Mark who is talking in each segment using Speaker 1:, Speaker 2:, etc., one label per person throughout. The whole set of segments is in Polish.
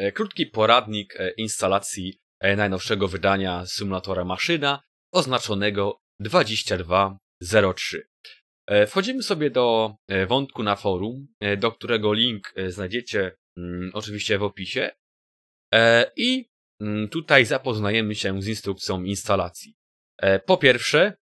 Speaker 1: E, krótki poradnik e, instalacji e, najnowszego wydania symulatora maszyna oznaczonego 2203. Wchodzimy sobie do wątku na forum, do którego link znajdziecie mm, oczywiście w opisie i mm, tutaj zapoznajemy się z instrukcją instalacji. Po pierwsze,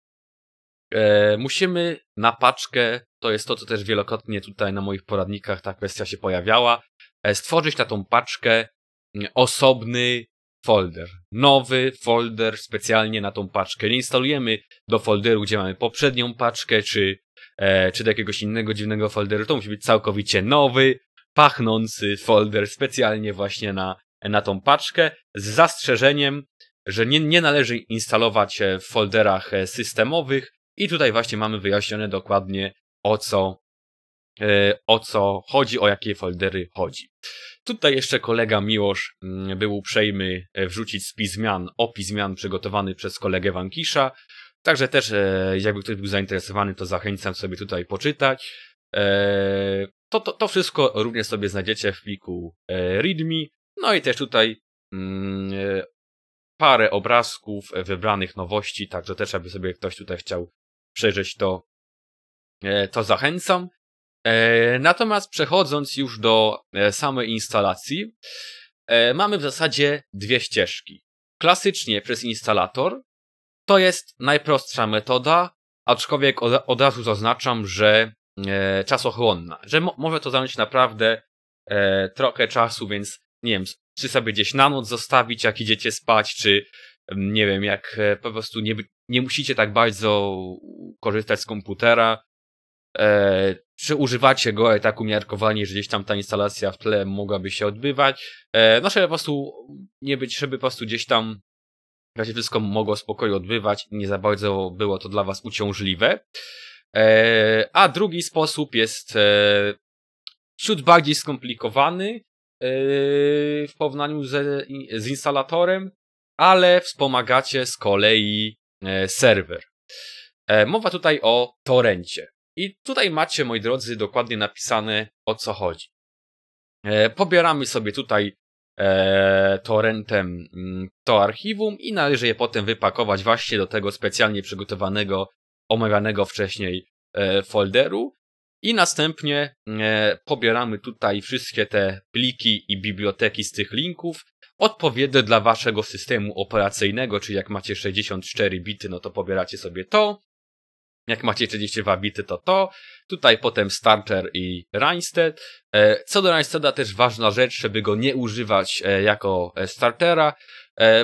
Speaker 1: musimy na paczkę, to jest to, co też wielokrotnie tutaj na moich poradnikach ta kwestia się pojawiała, E, stworzyć na tą paczkę mm, osobny folder. Nowy folder specjalnie na tą paczkę. Nie instalujemy do folderu, gdzie mamy poprzednią paczkę, czy, e, czy do jakiegoś innego dziwnego folderu. To musi być całkowicie nowy, pachnący folder specjalnie właśnie na, na tą paczkę, z zastrzeżeniem, że nie, nie należy instalować e, w folderach e, systemowych. I tutaj właśnie mamy wyjaśnione dokładnie o co E, o co chodzi, o jakie foldery chodzi. Tutaj jeszcze kolega Miłosz mm, był uprzejmy e, wrzucić spis zmian, opis zmian przygotowany przez kolegę Wankisza, także też e, jakby ktoś był zainteresowany, to zachęcam sobie tutaj poczytać. To, to, to wszystko również sobie znajdziecie w pliku readme, no i też tutaj mm, parę obrazków wybranych nowości, także też aby sobie ktoś tutaj chciał przejrzeć to, to zachęcam. E, natomiast przechodząc już do e, samej instalacji, e, mamy w zasadzie dwie ścieżki. Klasycznie przez instalator. To jest najprostsza metoda, aczkolwiek od, od razu zaznaczam, że e, czasochłonna, że mo może to zająć naprawdę e, trochę czasu, więc nie wiem, czy sobie gdzieś na noc zostawić, jak idziecie spać, czy mm, nie wiem, jak e, po prostu nie, nie musicie tak bardzo korzystać z komputera, e, czy używacie go e, tak umiarkowanie, że gdzieś tam ta instalacja w tle mogłaby się odbywać. E, no, żeby po prostu nie być, żeby po prostu gdzieś tam razie wszystko mogło spokojnie odbywać i nie za bardzo było to dla was uciążliwe. E, a drugi sposób jest e, ciut bardziej skomplikowany e, w porównaniu z, z instalatorem, ale wspomagacie z kolei e, serwer. E, mowa tutaj o torencie. I tutaj macie, moi drodzy, dokładnie napisane o co chodzi. E, pobieramy sobie tutaj e, torrentem mm, to archiwum i należy je potem wypakować właśnie do tego specjalnie przygotowanego, omawianego wcześniej e, folderu. I następnie e, pobieramy tutaj wszystkie te pliki i biblioteki z tych linków, odpowiednie dla waszego systemu operacyjnego, czyli jak macie 64 bity, no to pobieracie sobie to, jak macie 32 bity, to to. Tutaj potem starter i Reinstedt. E, co do Reinstedta też ważna rzecz, żeby go nie używać e, jako e, startera,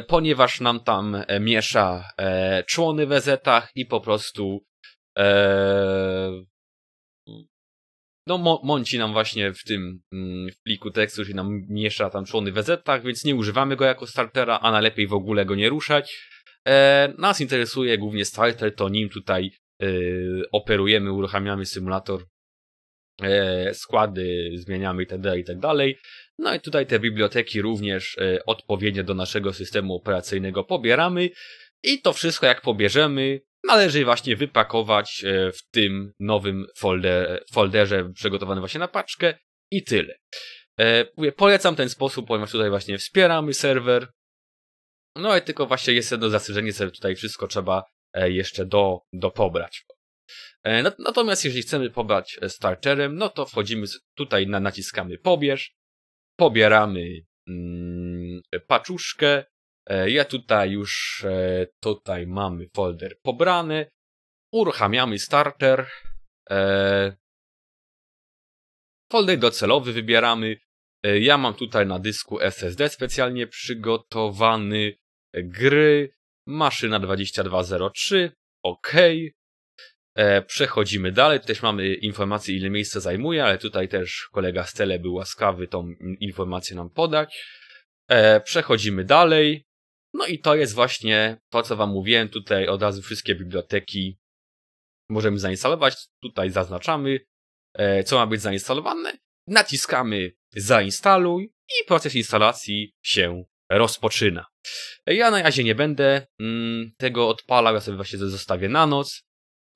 Speaker 1: ponieważ nam tam miesza człony w ez i po prostu no, mąci nam właśnie w tym mm, w pliku tekstu, czyli nam miesza tam człony w ez więc nie używamy go jako startera, a najlepiej w ogóle go nie ruszać. nas interesuje głównie starter, to nim tutaj Y, operujemy, uruchamiamy symulator, e, składy zmieniamy itd., itd. No i tutaj te biblioteki również e, odpowiednio do naszego systemu operacyjnego pobieramy i to wszystko jak pobierzemy, należy właśnie wypakować e, w tym nowym folder, folderze przygotowanym właśnie na paczkę i tyle. Polecam ten sposób, ponieważ tutaj właśnie wspieramy serwer. No i tylko właśnie jest jedno zastrzeżenie, że tutaj wszystko trzeba E, jeszcze do, do pobrać. E, natomiast jeżeli chcemy pobrać e, starterem, no to wchodzimy tutaj, na, naciskamy pobierz, pobieramy mm, paczuszkę, ja tutaj już, tutaj mamy folder pobrany, uruchamiamy starter, folder docelowy wybieramy, ja mam tutaj na dysku SSD specjalnie przygotowany, gry, Maszyna 2203, OK. E, przechodzimy dalej, też mamy informację ile miejsca zajmuje, ale tutaj też kolega Stele był łaskawy tą informację nam podać. E, przechodzimy dalej. No i to jest właśnie to, co wam mówiłem, tutaj od razu wszystkie biblioteki możemy zainstalować, tutaj zaznaczamy, e, co ma być zainstalowane, naciskamy zainstaluj i proces instalacji się rozpoczyna. Ja na razie nie będę mm, tego odpalał, ja sobie właśnie zostawię na noc.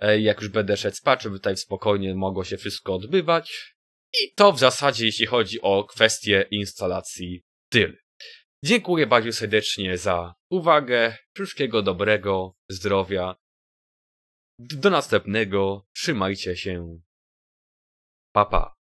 Speaker 1: E, jak już będę szedł spać, żeby tutaj spokojnie mogło się wszystko odbywać. I to w zasadzie jeśli chodzi o kwestię instalacji tyle. Dziękuję bardzo serdecznie za uwagę. Wszystkiego dobrego, zdrowia. Do następnego. Trzymajcie się. Papa. Pa.